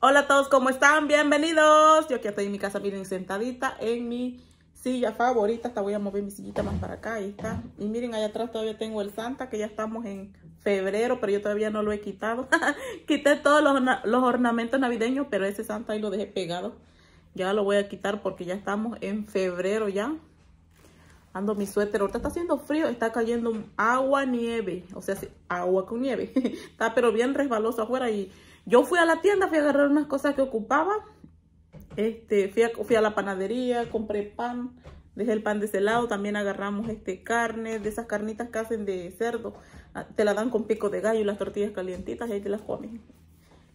Hola a todos, ¿cómo están? Bienvenidos. Yo aquí estoy en mi casa, miren, sentadita en mi silla favorita. Hasta voy a mover mi sillita más para acá, ahí está. Y miren, allá atrás todavía tengo el Santa, que ya estamos en febrero, pero yo todavía no lo he quitado. Quité todos los, los, ornamentos navideños, pero ese Santa ahí lo dejé pegado. Ya lo voy a quitar porque ya estamos en febrero ya. Ando mi suéter, ahorita está haciendo frío, está cayendo agua, nieve, o sea, agua con nieve. está pero bien resbaloso afuera y yo fui a la tienda, fui a agarrar unas cosas que ocupaba. Este, fui a, fui a la panadería, compré pan, dejé el pan de ese lado. También agarramos este carne, de esas carnitas que hacen de cerdo. Ah, te la dan con pico de gallo y las tortillas calientitas y ahí te las comes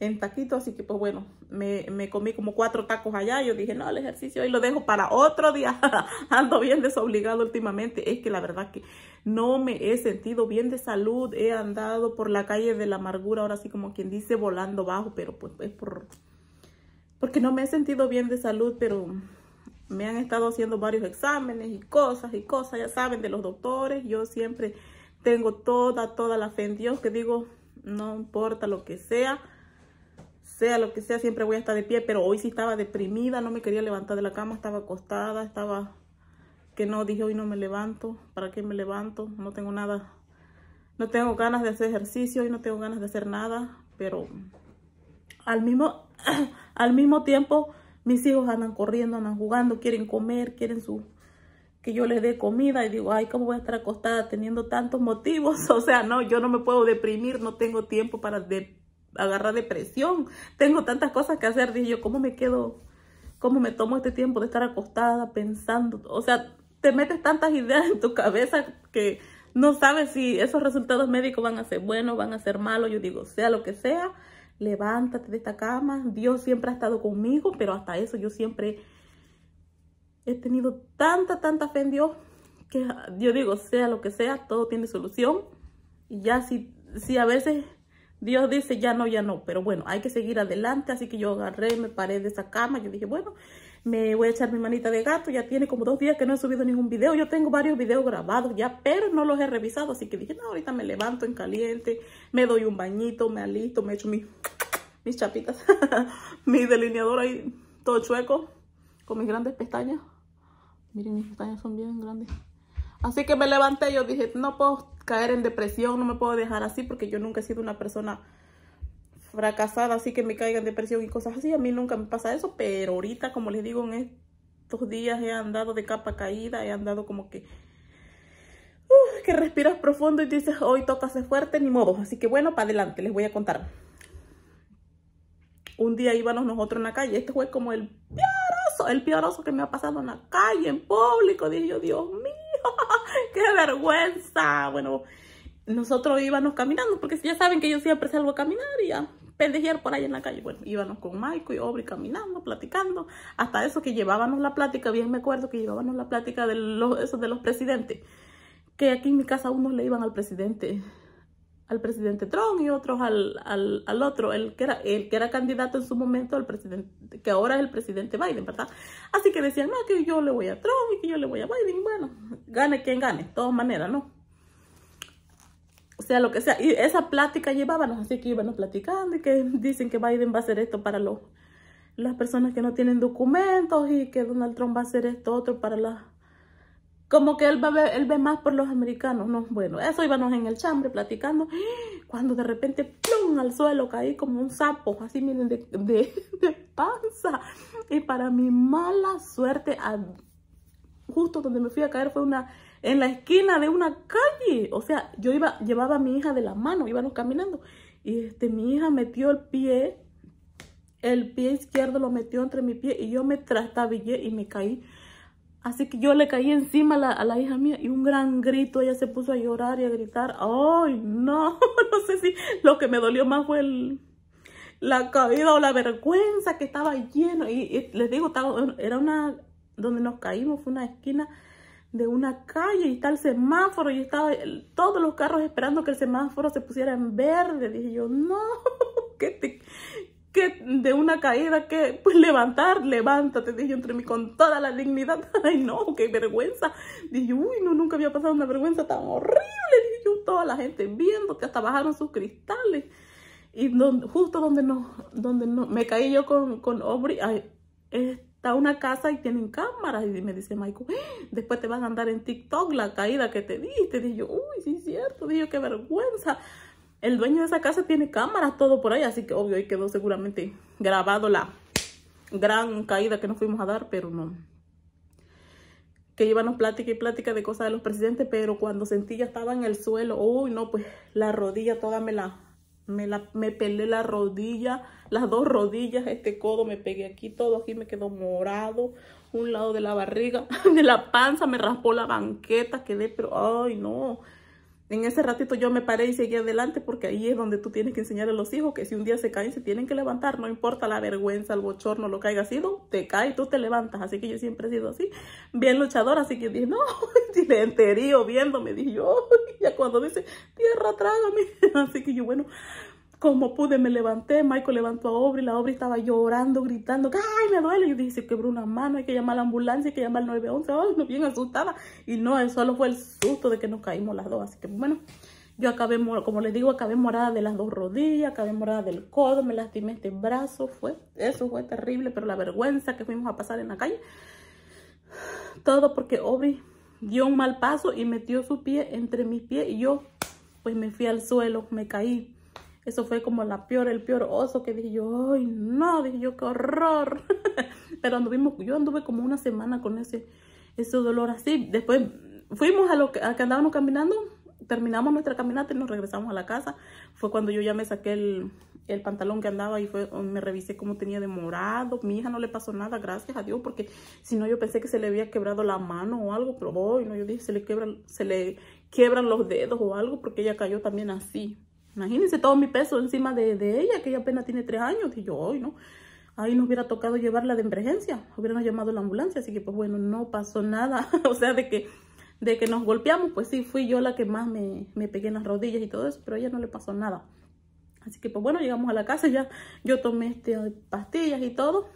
en taquitos, así que pues bueno, me, comí como cuatro tacos allá, yo dije, no, el ejercicio hoy lo dejo para otro día, ando bien desobligado últimamente, es que la verdad que no me he sentido bien de salud, he andado por la calle de la amargura, ahora sí como quien dice, volando bajo, pero pues es por, porque no me he sentido bien de salud, pero me han estado haciendo varios exámenes y cosas y cosas, ya saben, de los doctores, yo siempre tengo toda, toda la fe en Dios, que digo, no importa lo que sea, sea lo que sea, siempre voy a estar de pie, pero hoy sí estaba deprimida, no me quería levantar de la cama, estaba acostada, estaba que no, dije hoy no me levanto, ¿para qué me levanto? No tengo nada, no tengo ganas de hacer ejercicio, y no tengo ganas de hacer nada, pero al mismo, al mismo tiempo mis hijos andan corriendo, andan jugando, quieren comer, quieren su que yo les dé comida y digo, ay, ¿cómo voy a estar acostada teniendo tantos motivos? O sea, no, yo no me puedo deprimir, no tengo tiempo para deprimir agarrar depresión. Tengo tantas cosas que hacer. Dije yo, ¿cómo me quedo? ¿Cómo me tomo este tiempo de estar acostada pensando? O sea, te metes tantas ideas en tu cabeza que no sabes si esos resultados médicos van a ser buenos, van a ser malos. Yo digo, sea lo que sea, levántate de esta cama. Dios siempre ha estado conmigo, pero hasta eso yo siempre he tenido tanta, tanta fe en Dios que yo digo, sea lo que sea, todo tiene solución. Y ya si, si a veces Dios dice, ya no, ya no, pero bueno, hay que seguir adelante, así que yo agarré, me paré de esa cama, yo dije, bueno, me voy a echar mi manita de gato, ya tiene como dos días que no he subido ningún video, yo tengo varios videos grabados ya, pero no los he revisado, así que dije, no, ahorita me levanto en caliente, me doy un bañito, me alisto, me echo mis chapitas, mi delineador ahí todo chueco, con mis grandes pestañas, miren mis pestañas son bien grandes. Así que me levanté, yo dije, no puedo caer en depresión, no me puedo dejar así porque yo nunca he sido una persona fracasada, así que me caiga en depresión y cosas así. A mí nunca me pasa eso, pero ahorita, como les digo, en estos días he andado de capa caída, he andado como que... Uh, que respiras profundo y dices, hoy toca ser fuerte, ni modo. Así que bueno, para adelante, les voy a contar. Un día íbamos nosotros en la calle, este fue como el pioroso, el pioroso que me ha pasado en la calle, en público. Dije yo, Dios mío ¡Qué vergüenza! Bueno, nosotros íbamos caminando, porque ya saben que yo siempre salgo a caminar y a pendejear por ahí en la calle. Bueno, íbamos con Michael y Obri caminando, platicando, hasta eso que llevábamos la plática, bien me acuerdo que llevábamos la plática de los, de los presidentes, que aquí en mi casa unos le iban al presidente al presidente Trump y otros al, al, al, otro, el que, era, el que era candidato en su momento, al presidente, que ahora es el presidente Biden, ¿verdad? Así que decían, no, que yo le voy a Trump y que yo le voy a Biden, bueno, gane quien gane, de todas maneras, ¿no? O sea, lo que sea, y esa plática llevábamos, así que íbamos platicando y que dicen que Biden va a hacer esto para los, las personas que no tienen documentos y que Donald Trump va a hacer esto otro para las como que él, va él ve más por los americanos, ¿no? Bueno, eso íbamos en el chambre platicando, cuando de repente, ¡plum!, al suelo caí como un sapo, así miren, de, panza. Y para mi mala suerte, justo donde me fui a caer fue una en la esquina de una calle. O sea, yo iba, llevaba a mi hija de la mano, íbamos caminando. Y este, mi hija metió el pie, el pie izquierdo lo metió entre mi pie y yo me trastabillé y me caí Así que yo le caí encima a la, hija mía y un gran grito, ella se puso a llorar y a gritar. ¡Ay, no! No sé si lo que me dolió más fue la caída o la vergüenza que estaba lleno. Y, les digo, era una, donde nos caímos, fue una esquina de una calle y está el semáforo y estaba todos los carros esperando que el semáforo se pusiera en verde. Dije yo, no, que te, que de una caída que pues levantar, levántate, dije entre mí con toda la dignidad, ay no, qué vergüenza, dije, uy, no, nunca había pasado una vergüenza tan horrible, dije yo, toda la gente viendo que hasta bajaron sus cristales, y justo donde no, donde no, me caí yo con, con Aubrey, ay, está una casa y tienen cámaras, y me dice Michael, ¡Ah! después te van a andar en TikTok la caída que te diste, dije yo, uy, sí es cierto, dije qué vergüenza, el dueño de esa casa tiene cámaras, todo por ahí, así que obvio ahí quedó seguramente grabado la gran caída que nos fuimos a dar, pero no. Que llevamos plática y plática de cosas de los presidentes, pero cuando sentí ya estaba en el suelo, uy, no, pues la rodilla toda me la, me la, me pelé la rodilla, las dos rodillas, este codo me pegué aquí, todo aquí me quedó morado, un lado de la barriga, de la panza, me raspó la banqueta, quedé, pero, ay, no, en ese ratito yo me paré y seguí adelante porque ahí es donde tú tienes que enseñar a los hijos que si un día se caen se tienen que levantar, no importa la vergüenza, el bochorno, lo que haya sido, te cae, tú te levantas. Así que yo siempre he sido así, bien luchadora, así que dije, no, y enterío viéndome, dije yo, ya cuando dice, tierra, trágame. Así que yo, bueno, como pude me levanté, Michael levantó a Aubrey, la Aubrey estaba llorando, gritando, ¡ay, me duele! Yo dije, se quebró una mano, hay que llamar a la ambulancia, hay que llamar al 911, ¡ay, no, bien asustada! Y no, eso eh, solo fue el susto de que nos caímos las dos, así que bueno, yo acabé, como les digo, acabé morada de las dos rodillas, acabé morada del codo, me lastimé este brazo, fue, eso fue terrible, pero la vergüenza que fuimos a pasar en la calle, todo porque Aubrey dio un mal paso y metió su pie entre mis pies y yo pues me fui al suelo, me caí. Eso fue como la peor, el peor oso que dije yo, ay no, dije yo, qué horror. Pero anduvimos, yo anduve como una semana con ese, ese dolor así. Después fuimos a lo que, andábamos caminando, terminamos nuestra caminata y nos regresamos a la casa. Fue cuando yo ya me saqué el, el pantalón que andaba y fue, me revisé cómo tenía de morado. Mi hija no le pasó nada, gracias a Dios, porque si no yo pensé que se le había quebrado la mano o algo, pero hoy no, yo dije, se le, quebran se le quiebran los dedos o algo, porque ella cayó también así. Imagínense todo mi peso encima de, ella, que ella apenas tiene tres años. Y yo, ay, no. Ahí nos hubiera tocado llevarla de emergencia. Hubieran llamado la ambulancia. Así que, pues bueno, no pasó nada. o sea, de que, de que nos golpeamos, pues sí, fui yo la que más me, me pegué en las rodillas y todo eso. Pero a ella no le pasó nada. Así que, pues bueno, llegamos a la casa. Ya yo tomé este, pastillas y todo.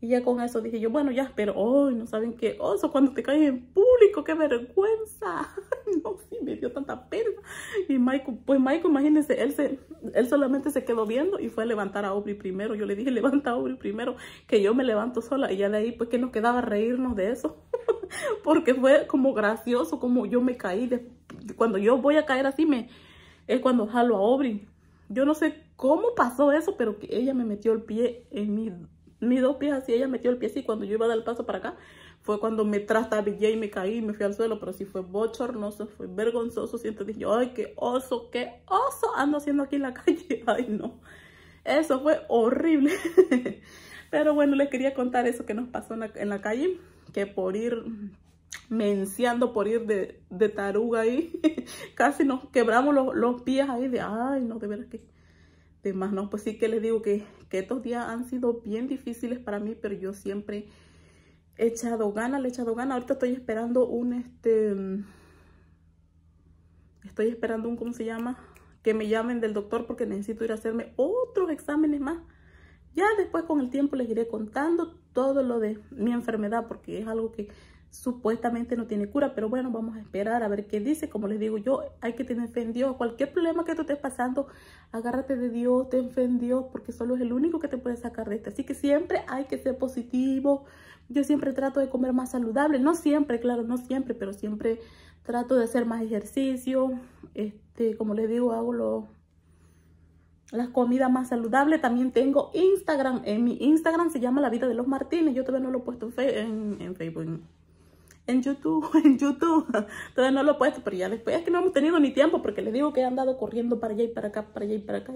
Y ya con eso dije yo, bueno, ya, pero Ay, no saben qué oso cuando te caes en público, qué vergüenza. no, sí, me dio tanta pena. Y Michael, pues Michael, imagínense, él, se, él solamente se quedó viendo y fue a levantar a Aubrey primero. Yo le dije, levanta a Aubrey primero, que yo me levanto sola. Y ya de ahí, pues que nos quedaba reírnos de eso. Porque fue como gracioso, como yo me caí. cuando yo voy a caer así, me es cuando jalo a Aubrey. Yo no sé cómo pasó eso, pero que ella me metió el pie en mi, mis dos pies así. Ella metió el pie así cuando yo iba a dar el paso para acá fue cuando me trastabillé y me caí y me fui al suelo, pero sí fue bochornoso, fue vergonzoso. Siento, dije, ay, qué oso, qué oso ando haciendo aquí en la calle. Ay, no. Eso fue horrible. pero bueno, les quería contar eso que nos pasó en la, calle, que por ir menciando por ir de, taruga ahí, casi nos quebramos los, pies ahí de, ay, no, de verdad que... De más, no, pues sí que les digo que, que estos días han sido bien difíciles para mí, pero yo siempre he echado gana, le he echado gana, Ahorita estoy esperando un, este, estoy esperando un, ¿cómo se llama? Que me llamen del doctor porque necesito ir a hacerme otros exámenes más. Ya después con el tiempo les iré contando todo lo de mi enfermedad porque es algo que supuestamente no tiene cura, pero bueno, vamos a esperar a ver qué dice. Como les digo, yo hay que tener fe en Dios. Cualquier problema que tú estés pasando, agárrate de Dios, ten fe en Dios, porque solo es el único que te puede sacar de esto. Así que siempre hay que ser positivo. Yo siempre trato de comer más saludable, no siempre, claro, no siempre, pero siempre trato de hacer más ejercicio. Este, como les digo, hago los las comidas más saludables. También tengo Instagram. En mi Instagram se llama La Vida de los Martínez. Yo todavía no lo he puesto en, en Facebook en YouTube, en YouTube. Todavía no lo he puesto, pero ya después es que no hemos tenido ni tiempo porque les digo que he andado corriendo para allá y para acá, para allá y para acá.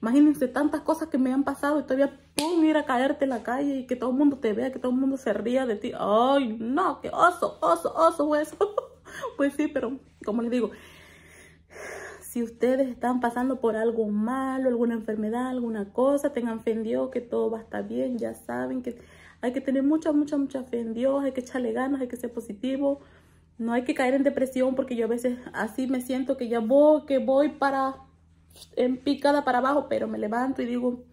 imagínense tantas cosas que me han pasado y todavía pum, ir a caerte en la calle y que todo el mundo te vea, que todo el mundo se ría de ti. Ay, no, qué oso, oso, oso, hueso. Pues sí, pero como les digo, si ustedes están pasando por algo malo, alguna enfermedad, alguna cosa, tengan fe en Dios que todo va a estar bien, ya saben que hay que tener mucha, mucha, mucha fe en Dios, hay que echarle ganas, hay que ser positivo. No hay que caer en depresión porque yo a veces así me siento que ya voy, que voy para en picada para abajo, pero me levanto y digo,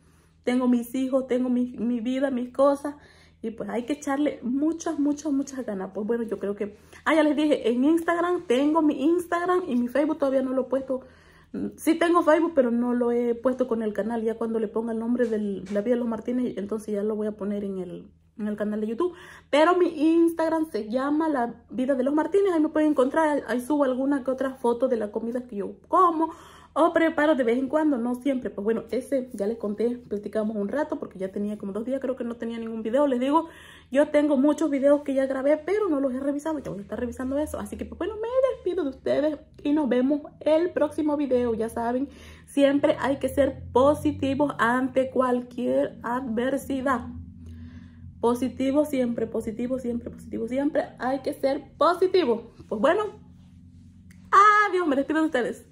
tengo mis hijos, tengo mi, mi vida, mis cosas. Y pues hay que echarle muchas, muchas, muchas ganas. Pues bueno, yo creo que... Ah, ya les dije, en Instagram tengo mi Instagram y mi Facebook todavía no lo he puesto. Mm, sí tengo Facebook, pero no lo he puesto con el canal. Ya cuando le ponga el nombre de La Vida de los Martínez, entonces ya lo voy a poner en el, en el canal de YouTube. Pero mi Instagram se llama La Vida de los Martínez. Ahí me pueden encontrar. Ahí subo alguna que otra foto de la comida que yo como o preparo de vez en cuando, no siempre. Pues bueno, ese ya les conté, platicamos un rato porque ya tenía como dos días, creo que no tenía ningún video. Les digo, yo tengo muchos videos que ya grabé, pero no los he revisado. Ya voy a estar revisando eso. Así que pues bueno, me despido de ustedes y nos vemos el próximo video. Ya saben, siempre hay que ser positivos ante cualquier adversidad. Positivo siempre, positivo siempre, positivo siempre. Hay que ser positivo. Pues bueno, adiós, me despido de ustedes.